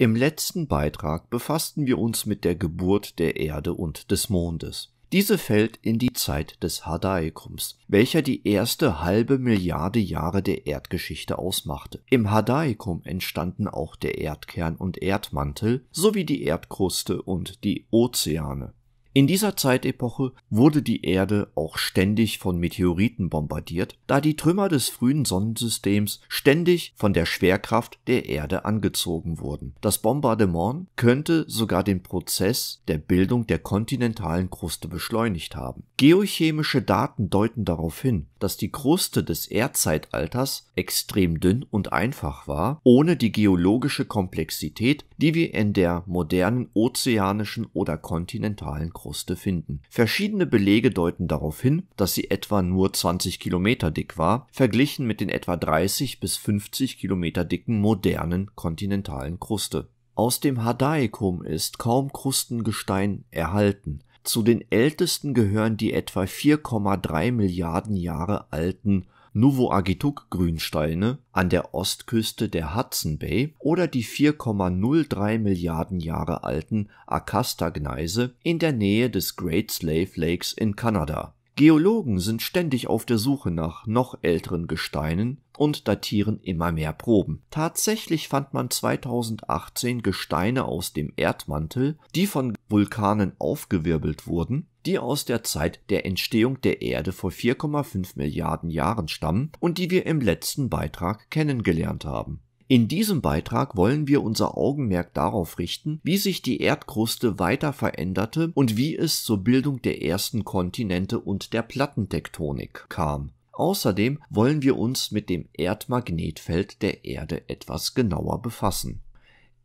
Im letzten Beitrag befassten wir uns mit der Geburt der Erde und des Mondes. Diese fällt in die Zeit des Hadaikums, welcher die erste halbe Milliarde Jahre der Erdgeschichte ausmachte. Im Hadaikum entstanden auch der Erdkern und Erdmantel sowie die Erdkruste und die Ozeane. In dieser Zeitepoche wurde die Erde auch ständig von Meteoriten bombardiert, da die Trümmer des frühen Sonnensystems ständig von der Schwerkraft der Erde angezogen wurden. Das Bombardement könnte sogar den Prozess der Bildung der kontinentalen Kruste beschleunigt haben. Geochemische Daten deuten darauf hin, dass die Kruste des Erdzeitalters extrem dünn und einfach war, ohne die geologische Komplexität, die wir in der modernen ozeanischen oder kontinentalen Erdkruste finden. Verschiedene Belege deuten darauf hin, dass sie etwa nur 20 Kilometer dick war, verglichen mit den etwa 30 bis 50 Kilometer dicken modernen kontinentalen Kruste. Aus dem Hadaikum ist kaum Krustengestein erhalten. Zu den ältesten gehören die etwa 4,3 Milliarden Jahre alten Novoagitog-Grünsteine an der Ostküste der Hudson Bay oder die 4,03 Milliarden Jahre alten akasta gneise in der Nähe des Great Slave Lakes in Kanada. Geologen sind ständig auf der Suche nach noch älteren Gesteinen und datieren immer mehr Proben. Tatsächlich fand man 2018 Gesteine aus dem Erdmantel, die von Vulkanen aufgewirbelt wurden die aus der Zeit der Entstehung der Erde vor 4,5 Milliarden Jahren stammen und die wir im letzten Beitrag kennengelernt haben. In diesem Beitrag wollen wir unser Augenmerk darauf richten, wie sich die Erdkruste weiter veränderte und wie es zur Bildung der ersten Kontinente und der Plattentektonik kam. Außerdem wollen wir uns mit dem Erdmagnetfeld der Erde etwas genauer befassen.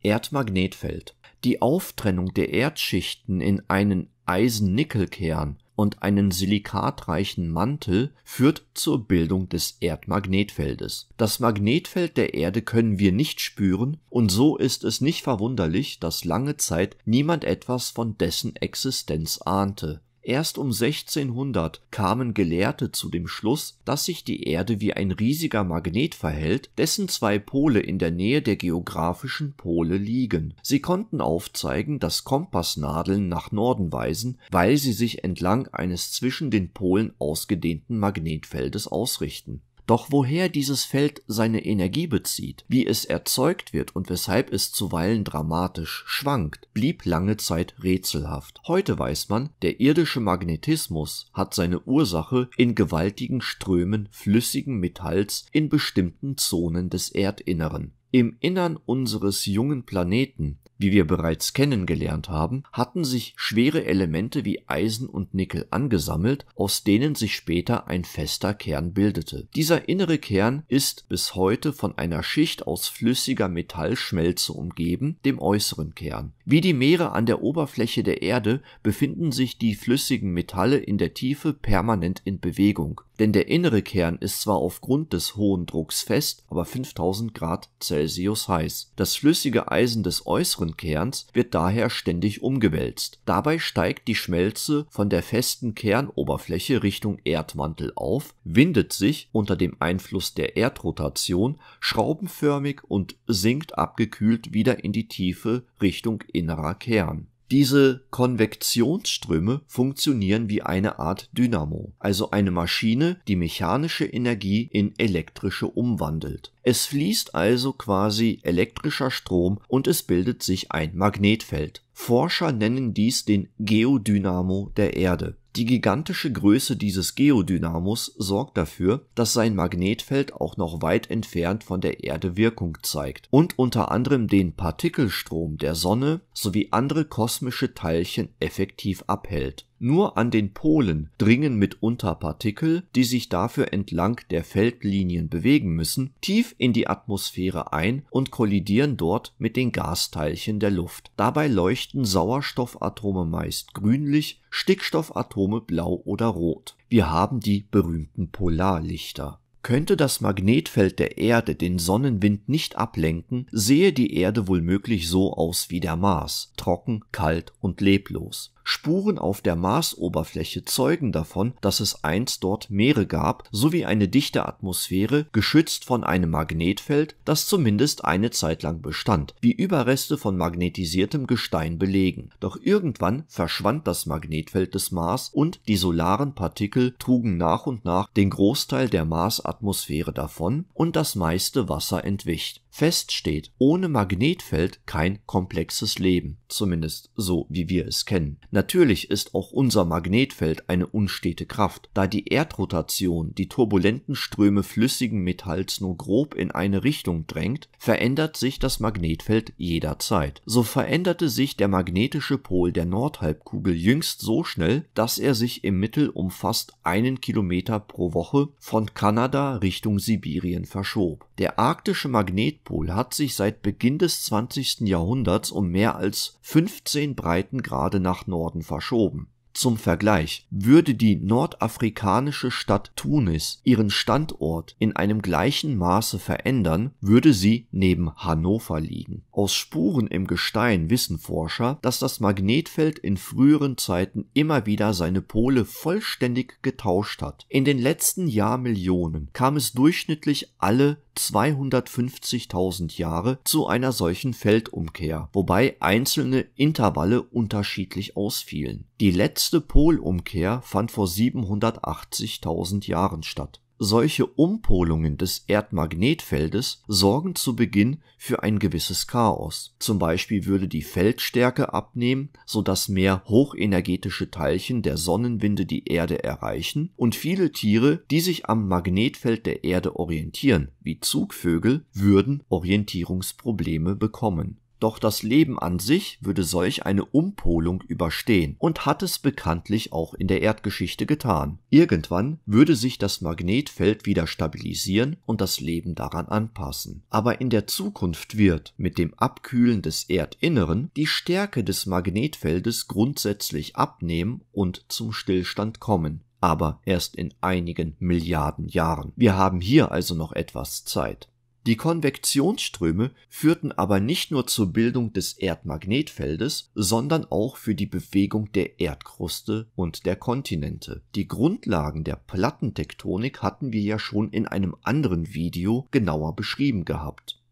Erdmagnetfeld. Die Auftrennung der Erdschichten in einen Eisen-Nickel-Kern und einen silikatreichen Mantel führt zur Bildung des Erdmagnetfeldes. Das Magnetfeld der Erde können wir nicht spüren und so ist es nicht verwunderlich, dass lange Zeit niemand etwas von dessen Existenz ahnte Erst um 1600 kamen Gelehrte zu dem Schluss, dass sich die Erde wie ein riesiger Magnet verhält, dessen zwei Pole in der Nähe der geografischen Pole liegen. Sie konnten aufzeigen, dass Kompassnadeln nach Norden weisen, weil sie sich entlang eines zwischen den Polen ausgedehnten Magnetfeldes ausrichten doch woher dieses Feld seine Energie bezieht, wie es erzeugt wird und weshalb es zuweilen dramatisch schwankt, blieb lange Zeit rätselhaft. Heute weiß man, der irdische Magnetismus hat seine Ursache in gewaltigen Strömen flüssigen Metalls in bestimmten Zonen des Erdinneren. Im Innern unseres jungen Planeten wie wir bereits kennengelernt haben, hatten sich schwere Elemente wie Eisen und Nickel angesammelt, aus denen sich später ein fester Kern bildete. Dieser innere Kern ist bis heute von einer Schicht aus flüssiger Metallschmelze umgeben, dem äußeren Kern. Wie die Meere an der Oberfläche der Erde befinden sich die flüssigen Metalle in der Tiefe permanent in Bewegung, denn der innere Kern ist zwar aufgrund des hohen Drucks fest, aber 5000 Grad Celsius heiß. Das flüssige Eisen des äußeren äußeren Kerns wird daher ständig umgewälzt. Dabei steigt die Schmelze von der festen Kernoberfläche Richtung Erdmantel auf, windet sich unter dem Einfluss der Erdrotation schraubenförmig und sinkt abgekühlt wieder in die Tiefe Richtung innerer Kern diese Konvektionsströme funktionieren wie eine Art Dynamo, also eine Maschine, die mechanische Energie in elektrische umwandelt. Es fließt also quasi elektrischer Strom und es bildet sich ein Magnetfeld. Forscher nennen dies den Geodynamo der Erde die gigantische Größe dieses Geodynamos sorgt dafür, dass sein Magnetfeld auch noch weit entfernt von der Erde Wirkung zeigt und unter anderem den Partikelstrom der Sonne sowie andere kosmische Teilchen effektiv abhält nur an den Polen dringen mitunter Partikel, die sich dafür entlang der Feldlinien bewegen müssen, tief in die Atmosphäre ein und kollidieren dort mit den Gasteilchen der Luft. Dabei leuchten Sauerstoffatome meist grünlich, Stickstoffatome blau oder rot. Wir haben die berühmten Polarlichter. Könnte das Magnetfeld der Erde den Sonnenwind nicht ablenken, sehe die Erde wohl möglich so aus wie der Mars, trocken, kalt und leblos. Spuren auf der Marsoberfläche zeugen davon, dass es einst dort Meere gab, sowie eine dichte Atmosphäre, geschützt von einem Magnetfeld, das zumindest eine Zeit lang bestand, wie Überreste von magnetisiertem Gestein belegen. Doch irgendwann verschwand das Magnetfeld des Mars und die solaren Partikel trugen nach und nach den Großteil der Marsatmosphäre davon und das meiste Wasser entwicht. Fest steht, ohne Magnetfeld kein komplexes Leben, zumindest so wie wir es kennen. Natürlich ist auch unser Magnetfeld eine unstete Kraft, da die Erdrotation die turbulenten Ströme flüssigen Metalls nur grob in eine Richtung drängt, verändert sich das Magnetfeld jederzeit. So veränderte sich der magnetische Pol der Nordhalbkugel jüngst so schnell, dass er sich im Mittel um fast einen Kilometer pro Woche von Kanada Richtung Sibirien verschob. Der arktische Magnetpol hat sich seit Beginn des 20. Jahrhunderts um mehr als 15 Breitengrade nach Norden verschoben. Zum Vergleich würde die nordafrikanische Stadt Tunis ihren Standort in einem gleichen Maße verändern, würde sie neben Hannover liegen. Aus Spuren im Gestein wissen Forscher, dass das Magnetfeld in früheren Zeiten immer wieder seine Pole vollständig getauscht hat. In den letzten Jahrmillionen kam es durchschnittlich alle 250.000 Jahre zu einer solchen Feldumkehr, wobei einzelne Intervalle unterschiedlich ausfielen. Die letzte Polumkehr fand vor 780.000 Jahren statt solche Umpolungen des Erdmagnetfeldes sorgen zu Beginn für ein gewisses Chaos. Zum Beispiel würde die Feldstärke abnehmen, sodass mehr hochenergetische Teilchen der Sonnenwinde die Erde erreichen und viele Tiere, die sich am Magnetfeld der Erde orientieren, wie Zugvögel, würden Orientierungsprobleme bekommen doch das Leben an sich würde solch eine Umpolung überstehen und hat es bekanntlich auch in der Erdgeschichte getan. Irgendwann würde sich das Magnetfeld wieder stabilisieren und das Leben daran anpassen. Aber in der Zukunft wird mit dem Abkühlen des Erdinneren die Stärke des Magnetfeldes grundsätzlich abnehmen und zum Stillstand kommen aber erst in einigen Milliarden Jahren. Wir haben hier also noch etwas Zeit. Die Konvektionsströme führten aber nicht nur zur Bildung des Erdmagnetfeldes, sondern auch für die Bewegung der Erdkruste und der Kontinente. Die Grundlagen der Plattentektonik hatten wir ja schon in einem anderen Video genauer beschrieben gehabt.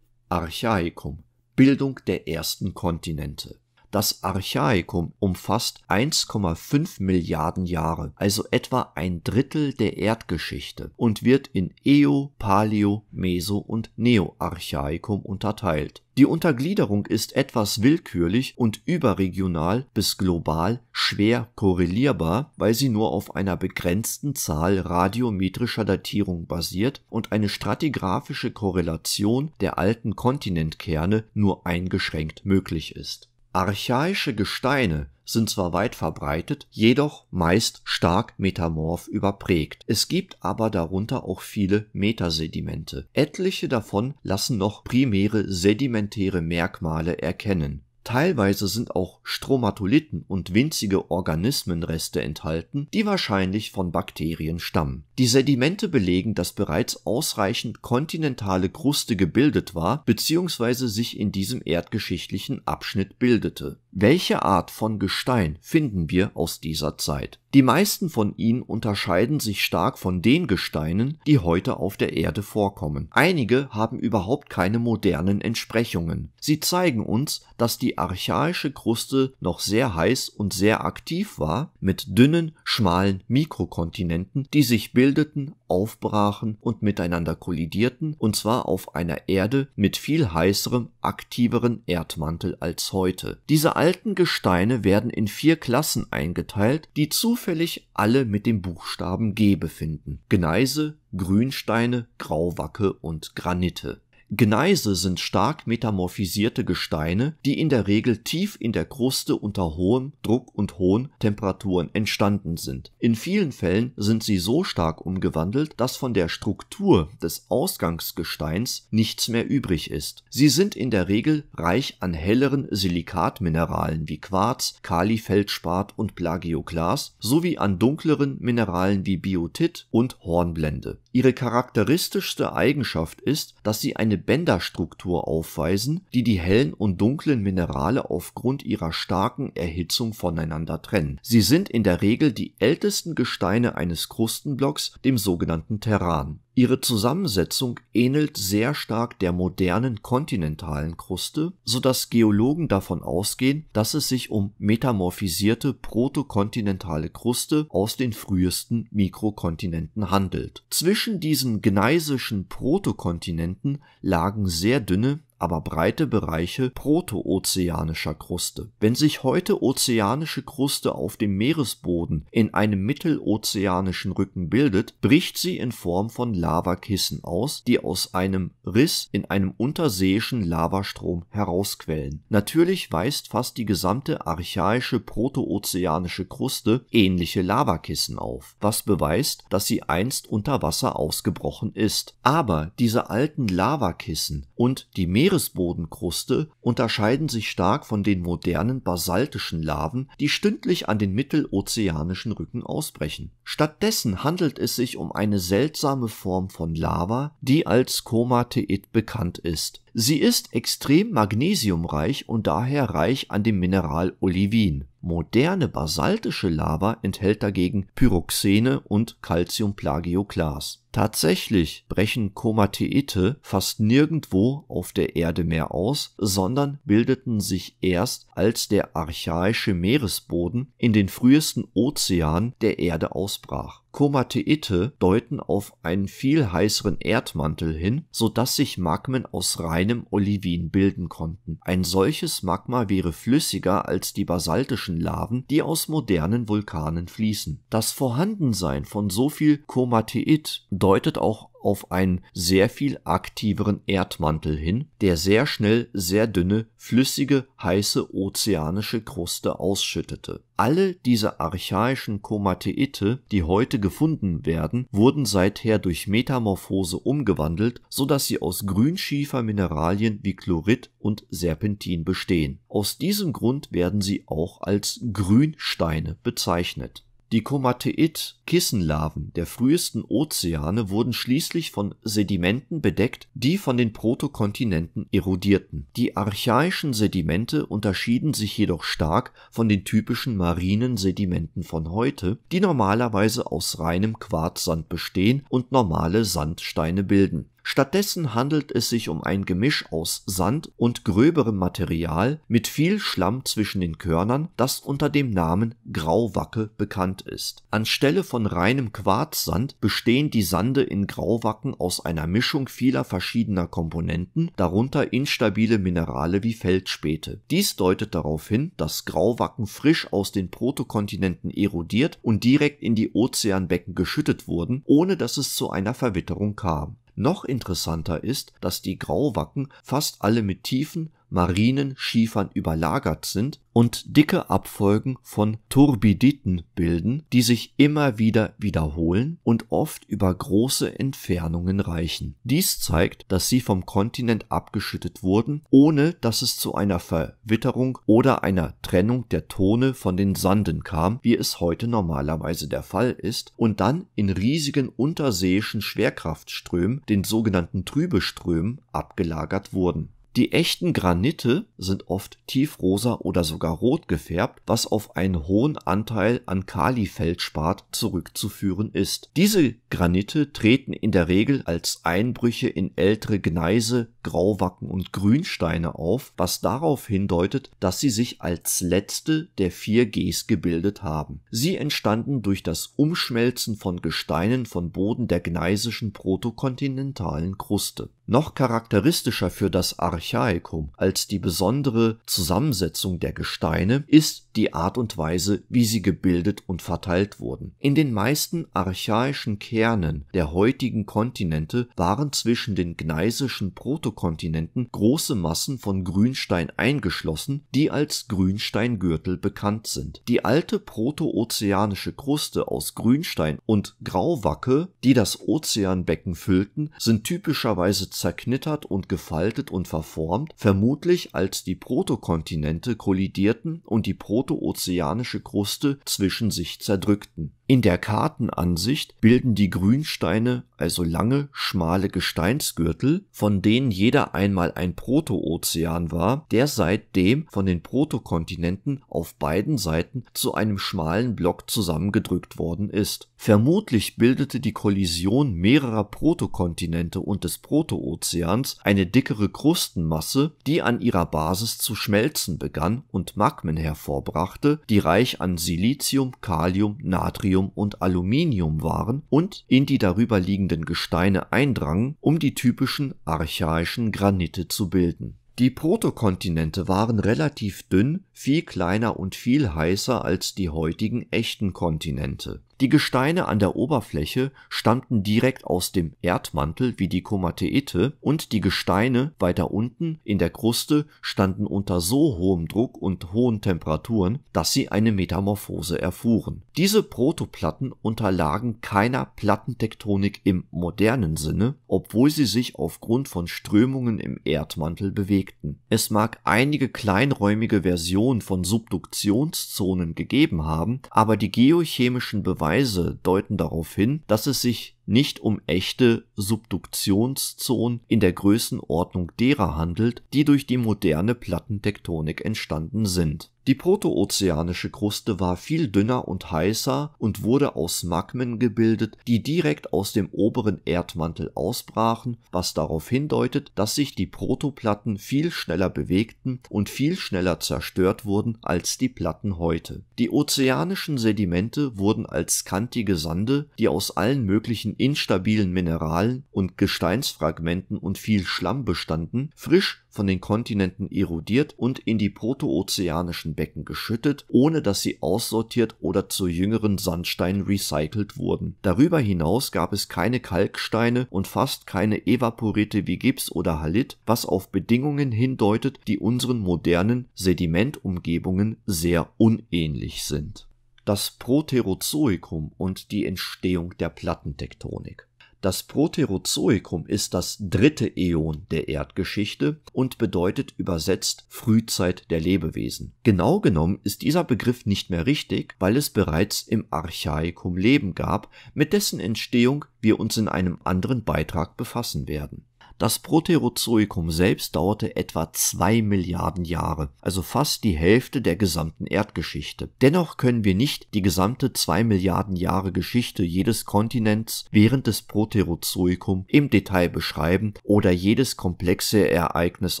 Archaikum Bildung der ersten Kontinente das Archaikum umfasst 1,5 Milliarden Jahre, also etwa ein Drittel der Erdgeschichte und wird in Eo, Paleo, Meso und Neoarchaikum unterteilt. Die Untergliederung ist etwas willkürlich und überregional bis global schwer korrelierbar, weil sie nur auf einer begrenzten Zahl radiometrischer Datierung basiert und eine stratigraphische Korrelation der alten Kontinentkerne nur eingeschränkt möglich ist Archaische Gesteine sind zwar weit verbreitet, jedoch meist stark metamorph überprägt. Es gibt aber darunter auch viele Metasedimente. Etliche davon lassen noch primäre sedimentäre Merkmale erkennen Teilweise sind auch Stromatolithen und winzige Organismenreste enthalten, die wahrscheinlich von Bakterien stammen. Die Sedimente belegen, dass bereits ausreichend kontinentale Kruste gebildet war bzw. sich in diesem erdgeschichtlichen Abschnitt bildete welche Art von Gestein finden wir aus dieser Zeit? Die meisten von ihnen unterscheiden sich stark von den Gesteinen, die heute auf der Erde vorkommen. Einige haben überhaupt keine modernen Entsprechungen. Sie zeigen uns, dass die archaische Kruste noch sehr heiß und sehr aktiv war, mit dünnen, schmalen Mikrokontinenten, die sich bildeten aufbrachen und miteinander kollidierten, und zwar auf einer Erde mit viel heißerem, aktiveren Erdmantel als heute. Diese alten Gesteine werden in vier Klassen eingeteilt, die zufällig alle mit dem Buchstaben G befinden. Gneise, Grünsteine, Grauwacke und Granite Gneise sind stark metamorphisierte Gesteine, die in der Regel tief in der Kruste unter hohem Druck und hohen Temperaturen entstanden sind. In vielen Fällen sind sie so stark umgewandelt, dass von der Struktur des Ausgangsgesteins nichts mehr übrig ist. Sie sind in der Regel reich an helleren Silikatmineralen wie Quarz, Kalifeldspat und Plagioklas sowie an dunkleren Mineralen wie Biotit und Hornblende. Ihre charakteristischste Eigenschaft ist, dass sie eine Bänderstruktur aufweisen, die die hellen und dunklen Minerale aufgrund ihrer starken Erhitzung voneinander trennen. Sie sind in der Regel die ältesten Gesteine eines Krustenblocks, dem sogenannten Terran Ihre Zusammensetzung ähnelt sehr stark der modernen kontinentalen Kruste, so dass Geologen davon ausgehen, dass es sich um metamorphisierte protokontinentale Kruste aus den frühesten Mikrokontinenten handelt. Zwischen diesen gneisischen Protokontinenten lagen sehr dünne aber breite Bereiche protoozeanischer Kruste. Wenn sich heute ozeanische Kruste auf dem Meeresboden in einem mittelozeanischen Rücken bildet, bricht sie in Form von Lavakissen aus, die aus einem Riss in einem unterseeischen Lavastrom herausquellen. Natürlich weist fast die gesamte archaische protoozeanische Kruste ähnliche Lavakissen auf, was beweist, dass sie einst unter Wasser ausgebrochen ist. Aber diese alten Lavakissen und die Meer Meeresbodenkruste unterscheiden sich stark von den modernen basaltischen Laven, die stündlich an den Mittelozeanischen Rücken ausbrechen. Stattdessen handelt es sich um eine seltsame Form von Lava, die als Komateit bekannt ist. Sie ist extrem magnesiumreich und daher reich an dem Mineral Olivin. Moderne basaltische Lava enthält dagegen Pyroxene und Calciumplagioclas. Tatsächlich brechen Komateete fast nirgendwo auf der Erde mehr aus, sondern bildeten sich erst, als der archaische Meeresboden in den frühesten Ozean der Erde ausbrach. Komateete deuten auf einen viel heißeren Erdmantel hin, so dass sich Magmen aus reinem Olivin bilden konnten. Ein solches Magma wäre flüssiger als die basaltischen Laven, die aus modernen Vulkanen fließen. Das Vorhandensein von so viel Komateit deutet auch auf einen sehr viel aktiveren Erdmantel hin, der sehr schnell sehr dünne, flüssige, heiße ozeanische Kruste ausschüttete. Alle diese archaischen Komateite, die heute gefunden werden, wurden seither durch Metamorphose umgewandelt, so dass sie aus Grünschiefermineralien wie Chlorid und Serpentin bestehen. Aus diesem Grund werden sie auch als Grünsteine bezeichnet. Die komateit kissenlarven der frühesten Ozeane wurden schließlich von Sedimenten bedeckt, die von den Protokontinenten erodierten. Die archaischen Sedimente unterschieden sich jedoch stark von den typischen marinen Sedimenten von heute, die normalerweise aus reinem Quarzsand bestehen und normale Sandsteine bilden Stattdessen handelt es sich um ein Gemisch aus Sand und gröberem Material mit viel Schlamm zwischen den Körnern, das unter dem Namen Grauwacke bekannt ist. Anstelle von reinem Quarzsand bestehen die Sande in Grauwacken aus einer Mischung vieler verschiedener Komponenten, darunter instabile Minerale wie Feldspäte. Dies deutet darauf hin, dass Grauwacken frisch aus den Protokontinenten erodiert und direkt in die Ozeanbecken geschüttet wurden, ohne dass es zu einer Verwitterung kam. Noch interessanter ist, dass die Grauwacken fast alle mit tiefen marinen Schiefern überlagert sind und dicke Abfolgen von Turbiditen bilden, die sich immer wieder wiederholen und oft über große Entfernungen reichen. Dies zeigt, dass sie vom Kontinent abgeschüttet wurden, ohne dass es zu einer Verwitterung oder einer Trennung der Tone von den Sanden kam, wie es heute normalerweise der Fall ist, und dann in riesigen unterseeischen Schwerkraftströmen, den sogenannten Trübeströmen, abgelagert wurden die echten Granite sind oft tiefrosa oder sogar rot gefärbt, was auf einen hohen Anteil an Kalifeldspat zurückzuführen ist. Diese Granite treten in der Regel als Einbrüche in ältere Gneise Grauwacken und Grünsteine auf, was darauf hindeutet, dass sie sich als letzte der vier Gs gebildet haben. Sie entstanden durch das Umschmelzen von Gesteinen von Boden der gneisischen protokontinentalen Kruste. Noch charakteristischer für das Archaikum als die besondere Zusammensetzung der Gesteine ist die Art und Weise, wie sie gebildet und verteilt wurden. In den meisten archaischen Kernen der heutigen Kontinente waren zwischen den gneisischen Protokontinentalen Kontinenten große Massen von Grünstein eingeschlossen, die als Grünsteingürtel bekannt sind. Die alte protoozeanische Kruste aus Grünstein und Grauwacke, die das Ozeanbecken füllten, sind typischerweise zerknittert und gefaltet und verformt, vermutlich als die Protokontinente kollidierten und die protoozeanische Kruste zwischen sich zerdrückten in der Kartenansicht bilden die Grünsteine also lange, schmale Gesteinsgürtel, von denen jeder einmal ein Protoozean war, der seitdem von den Protokontinenten auf beiden Seiten zu einem schmalen Block zusammengedrückt worden ist. Vermutlich bildete die Kollision mehrerer Protokontinente und des Protoozeans eine dickere Krustenmasse, die an ihrer Basis zu schmelzen begann und Magmen hervorbrachte, die reich an Silizium, Kalium, Natrium Natrium und Aluminium waren und in die darüber liegenden Gesteine eindrangen, um die typischen archaischen Granite zu bilden. Die Protokontinente waren relativ dünn, viel kleiner und viel heißer als die heutigen echten Kontinente die Gesteine an der Oberfläche stammten direkt aus dem Erdmantel wie die Komataete und die Gesteine weiter unten in der Kruste standen unter so hohem Druck und hohen Temperaturen, dass sie eine Metamorphose erfuhren. Diese Protoplatten unterlagen keiner Plattentektonik im modernen Sinne, obwohl sie sich aufgrund von Strömungen im Erdmantel bewegten. Es mag einige kleinräumige Versionen von Subduktionszonen gegeben haben, aber die geochemischen Beweise Beweise deuten darauf hin, dass es sich nicht um echte Subduktionszonen in der Größenordnung derer handelt, die durch die moderne Plattentektonik entstanden sind die protoozeanische Kruste war viel dünner und heißer und wurde aus Magmen gebildet, die direkt aus dem oberen Erdmantel ausbrachen, was darauf hindeutet, dass sich die Protoplatten viel schneller bewegten und viel schneller zerstört wurden als die Platten heute. Die ozeanischen Sedimente wurden als kantige Sande, die aus allen möglichen instabilen Mineralen und Gesteinsfragmenten und viel Schlamm bestanden, frisch von den Kontinenten erodiert und in die protoozeanischen Becken geschüttet, ohne dass sie aussortiert oder zu jüngeren Sandsteinen recycelt wurden. Darüber hinaus gab es keine Kalksteine und fast keine Evaporite wie Gips oder Halit, was auf Bedingungen hindeutet, die unseren modernen Sedimentumgebungen sehr unähnlich sind. Das Proterozoikum und die Entstehung der Plattentektonik das Proterozoikum ist das dritte Äon der Erdgeschichte und bedeutet übersetzt Frühzeit der Lebewesen. Genau genommen ist dieser Begriff nicht mehr richtig, weil es bereits im Archaikum Leben gab, mit dessen Entstehung wir uns in einem anderen Beitrag befassen werden das Proterozoikum selbst dauerte etwa zwei Milliarden Jahre, also fast die Hälfte der gesamten Erdgeschichte. Dennoch können wir nicht die gesamte zwei Milliarden Jahre Geschichte jedes Kontinents während des Proterozoikum im Detail beschreiben oder jedes komplexe Ereignis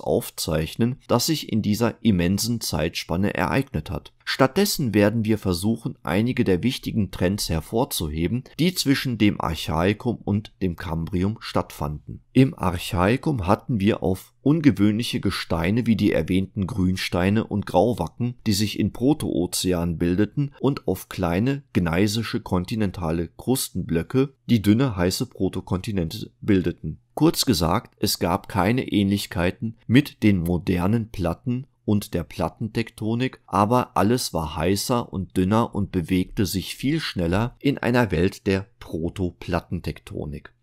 aufzeichnen, das sich in dieser immensen Zeitspanne ereignet hat. Stattdessen werden wir versuchen, einige der wichtigen Trends hervorzuheben, die zwischen dem Archaikum und dem Kambrium stattfanden. Im Archaikum hatten wir auf ungewöhnliche Gesteine wie die erwähnten Grünsteine und Grauwacken, die sich in Protoozean bildeten, und auf kleine gneisische kontinentale Krustenblöcke, die dünne heiße Protokontinente bildeten. Kurz gesagt, es gab keine Ähnlichkeiten mit den modernen Platten und der Plattentektonik, aber alles war heißer und dünner und bewegte sich viel schneller in einer Welt der proto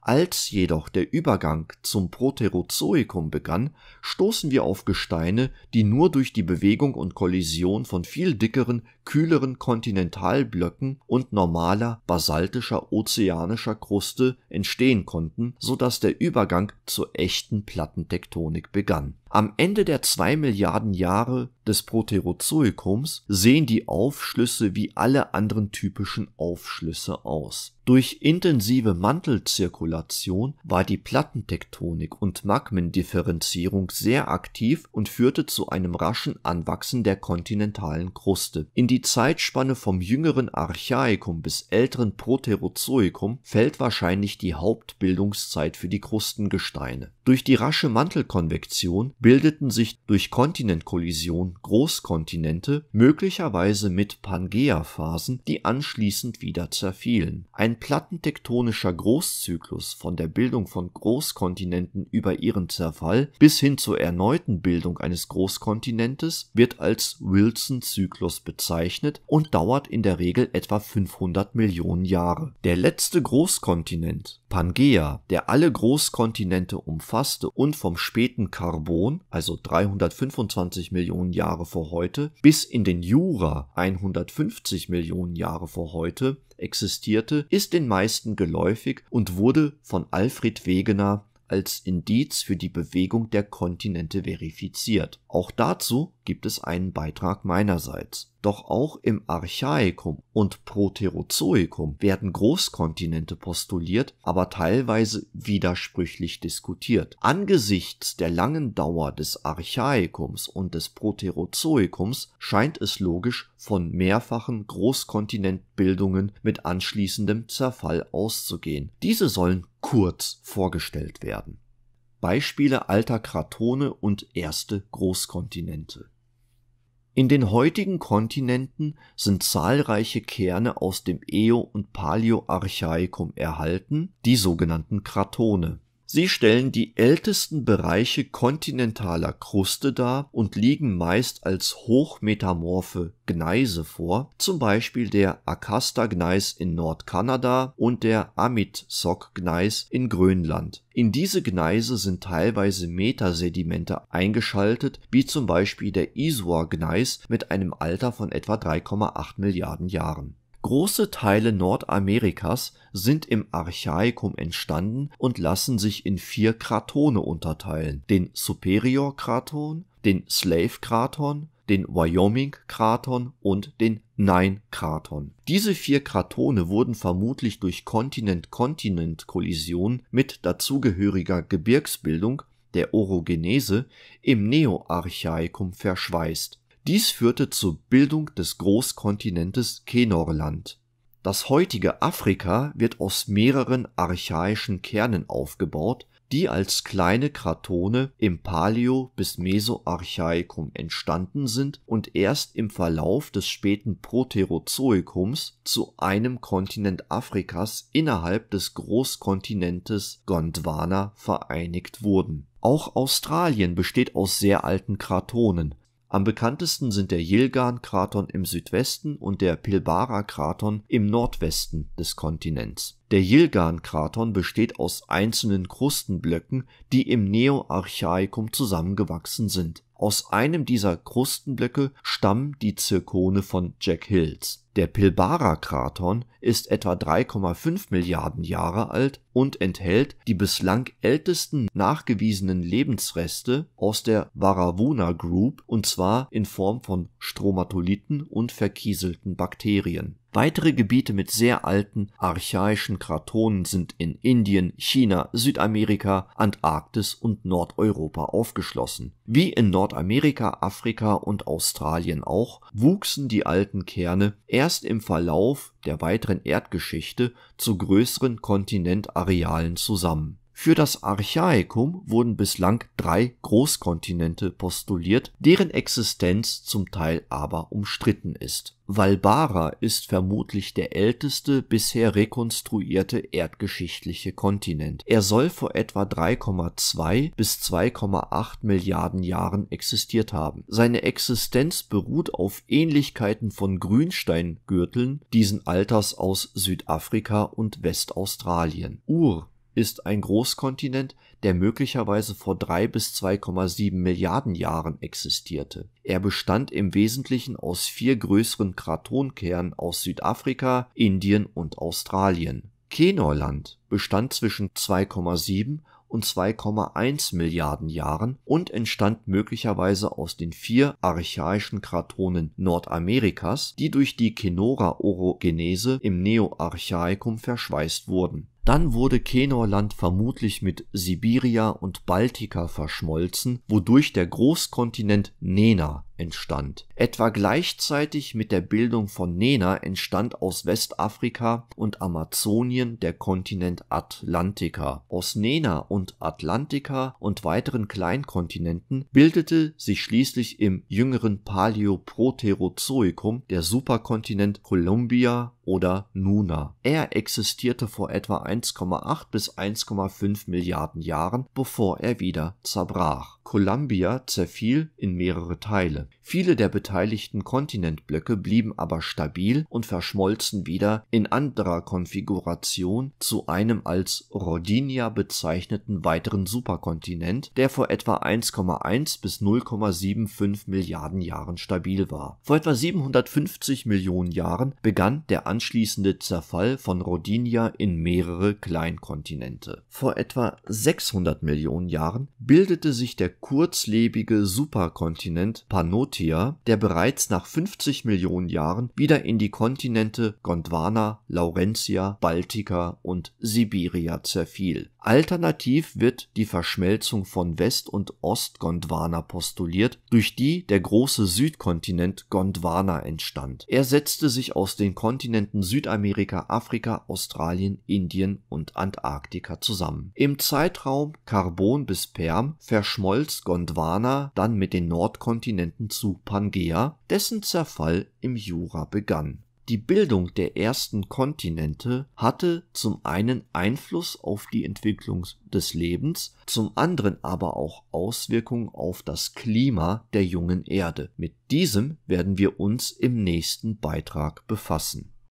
Als jedoch der Übergang zum Proterozoikum begann, stoßen wir auf Gesteine, die nur durch die Bewegung und Kollision von viel dickeren kühleren Kontinentalblöcken und normaler basaltischer ozeanischer Kruste entstehen konnten, so dass der Übergang zur echten Plattentektonik begann. Am Ende der zwei Milliarden Jahre des Proterozoikums sehen die Aufschlüsse wie alle anderen typischen Aufschlüsse aus. Durch intensive Mantelzirkulation war die Plattentektonik und Magmendifferenzierung sehr aktiv und führte zu einem raschen Anwachsen der kontinentalen Kruste. In die Zeitspanne vom jüngeren Archaikum bis älteren Proterozoikum fällt wahrscheinlich die Hauptbildungszeit für die Krustengesteine. Durch die rasche Mantelkonvektion bildeten sich durch Kontinentkollision Großkontinente, möglicherweise mit pangea phasen die anschließend wieder zerfielen. Ein plattentektonischer Großzyklus von der Bildung von Großkontinenten über ihren Zerfall bis hin zur erneuten Bildung eines Großkontinentes wird als Wilson-Zyklus bezeichnet bezeichnet und dauert in der Regel etwa 500 Millionen Jahre. Der letzte Großkontinent, Pangea, der alle Großkontinente umfasste und vom späten Karbon, also 325 Millionen Jahre vor heute, bis in den Jura 150 Millionen Jahre vor heute existierte, ist den meisten geläufig und wurde von Alfred Wegener als Indiz für die Bewegung der Kontinente verifiziert. Auch dazu gibt es einen Beitrag meinerseits. Doch auch im Archaikum und Proterozoikum werden Großkontinente postuliert, aber teilweise widersprüchlich diskutiert. Angesichts der langen Dauer des Archaikums und des Proterozoikums scheint es logisch, von mehrfachen Großkontinentbildungen mit anschließendem Zerfall auszugehen. Diese sollen kurz vorgestellt werden. Beispiele alter Kratone und erste Großkontinente in den heutigen Kontinenten sind zahlreiche Kerne aus dem Eo und Paläoarchaikum erhalten, die sogenannten Kratone Sie stellen die ältesten Bereiche kontinentaler Kruste dar und liegen meist als hochmetamorphe Gneise vor, zum Beispiel der akasta gneis in Nordkanada und der Amitsoq-Gneis in Grönland. In diese Gneise sind teilweise Metasedimente eingeschaltet, wie zum Beispiel der Isua-Gneis mit einem Alter von etwa 3,8 Milliarden Jahren Große Teile Nordamerikas sind im Archaikum entstanden und lassen sich in vier Kratone unterteilen: den Superior-Kraton, den Slave-Kraton, den Wyoming-Kraton und den Nine-Kraton. Diese vier Kratone wurden vermutlich durch Kontinent-Kontinent-Kollision mit dazugehöriger Gebirgsbildung, der Orogenese, im Neoarchaikum verschweißt dies führte zur Bildung des Großkontinentes Kenorland. Das heutige Afrika wird aus mehreren archaischen Kernen aufgebaut, die als kleine Kratone im Paleo- bis Mesoarchaikum entstanden sind und erst im Verlauf des späten Proterozoikums zu einem Kontinent Afrikas innerhalb des Großkontinentes Gondwana vereinigt wurden. Auch Australien besteht aus sehr alten Kratonen am bekanntesten sind der yilgarn kraton im Südwesten und der pilbara kraton im Nordwesten des Kontinents. Der yilgarn kraton besteht aus einzelnen Krustenblöcken, die im Neoarchaikum zusammengewachsen sind. Aus einem dieser Krustenblöcke stammen die Zirkone von Jack Hills der Pilbara-Kraton ist etwa 3,5 Milliarden Jahre alt und enthält die bislang ältesten nachgewiesenen Lebensreste aus der Varavuna Group und zwar in Form von Stromatolithen und verkieselten Bakterien. Weitere Gebiete mit sehr alten, archaischen Kratonen sind in Indien, China, Südamerika, Antarktis und Nordeuropa aufgeschlossen. Wie in Nordamerika, Afrika und Australien auch, wuchsen die alten Kerne erst erst im Verlauf der weiteren Erdgeschichte zu größeren Kontinentarealen zusammen. Für das Archaikum wurden bislang drei Großkontinente postuliert, deren Existenz zum Teil aber umstritten ist Valbara ist vermutlich der älteste bisher rekonstruierte erdgeschichtliche Kontinent. Er soll vor etwa 3,2 bis 2,8 Milliarden Jahren existiert haben. Seine Existenz beruht auf Ähnlichkeiten von Grünsteingürteln, diesen Alters aus Südafrika und Westaustralien. Ur ist ein Großkontinent der möglicherweise vor drei bis 2,7 Milliarden Jahren existierte. Er bestand im Wesentlichen aus vier größeren Kratonkernen aus Südafrika, Indien und Australien. Kenorland bestand zwischen 2,7 und 2,1 Milliarden Jahren und entstand möglicherweise aus den vier archaischen Kratonen Nordamerikas, die durch die Kenora-Orogenese im Neoarchaikum verschweißt wurden dann wurde Kenorland vermutlich mit Sibiria und Baltica verschmolzen, wodurch der Großkontinent Nena entstand. Etwa gleichzeitig mit der Bildung von Nena entstand aus Westafrika und Amazonien der Kontinent Atlantica. Aus Nena und Atlantica und weiteren Kleinkontinenten bildete sich schließlich im jüngeren Paläoproterozoikum der Superkontinent Columbia oder Nuna. Er existierte vor etwa 1,8 bis 1,5 Milliarden Jahren, bevor er wieder zerbrach. Columbia zerfiel in mehrere Teile. Viele der beteiligten Kontinentblöcke blieben aber stabil und verschmolzen wieder in anderer Konfiguration zu einem als Rodinia bezeichneten weiteren Superkontinent, der vor etwa 1,1 bis 0,75 Milliarden Jahren stabil war. Vor etwa 750 Millionen Jahren begann der anschließende Zerfall von Rodinia in mehrere Kleinkontinente. Vor etwa 600 Millionen Jahren bildete sich der kurzlebige Superkontinent Panotia, der bereits nach 50 Millionen Jahren wieder in die Kontinente Gondwana, Laurentia, Baltica und Sibiria zerfiel Alternativ wird die Verschmelzung von West- und Ost-Gondwana postuliert, durch die der große Südkontinent Gondwana entstand. Er setzte sich aus den Kontinenten Südamerika, Afrika, Australien, Indien und Antarktika zusammen. Im Zeitraum Carbon bis Perm verschmolz Gondwana dann mit den Nordkontinenten zu Pangea, dessen Zerfall im Jura begann die Bildung der ersten Kontinente hatte zum einen Einfluss auf die Entwicklung des Lebens, zum anderen aber auch Auswirkungen auf das Klima der jungen Erde. Mit diesem werden wir uns im nächsten Beitrag befassen